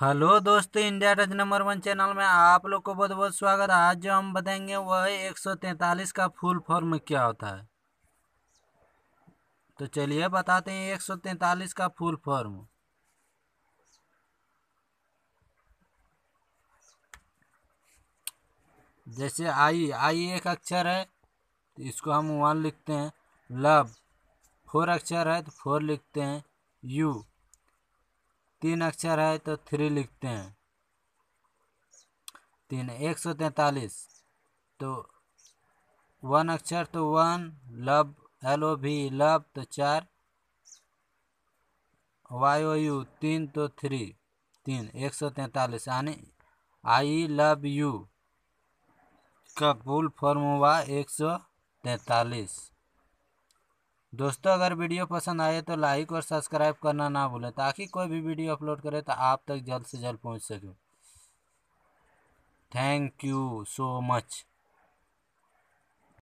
hello दोस्तों India touch number one channel में आप लोग को बहुत बहुत स्वागत है आज जो हम बताएंगे वह एक सौ तैंतालीस का फुल फॉर्म क्या होता है तो चलिए बताते हैं एक सौ तैंतालीस का फुल फॉर्म जैसे आई आई एक अक्षर है तो इसको हम वन लिखते हैं लव फोर अक्षर है तो फोर लिखते हैं यू तीन अक्षर है तो थ्री लिखते हैं तीन एक सौ तैंतालीस तो वन अक्षर तो वन लव एल ओ भी लव तो चार वाई ओ यू तीन तो थ्री तीन एक सौ तैंतालीस यानी आई लव यू का फुल फॉर्म हुआ एक सौ तैंतालीस दोस्तों अगर वीडियो पसंद आए तो लाइक और सब्सक्राइब करना ना भूलें ताकि कोई भी वीडियो अपलोड करे तो आप तक जल्द से जल्द पहुंच सके थैंक यू सो मच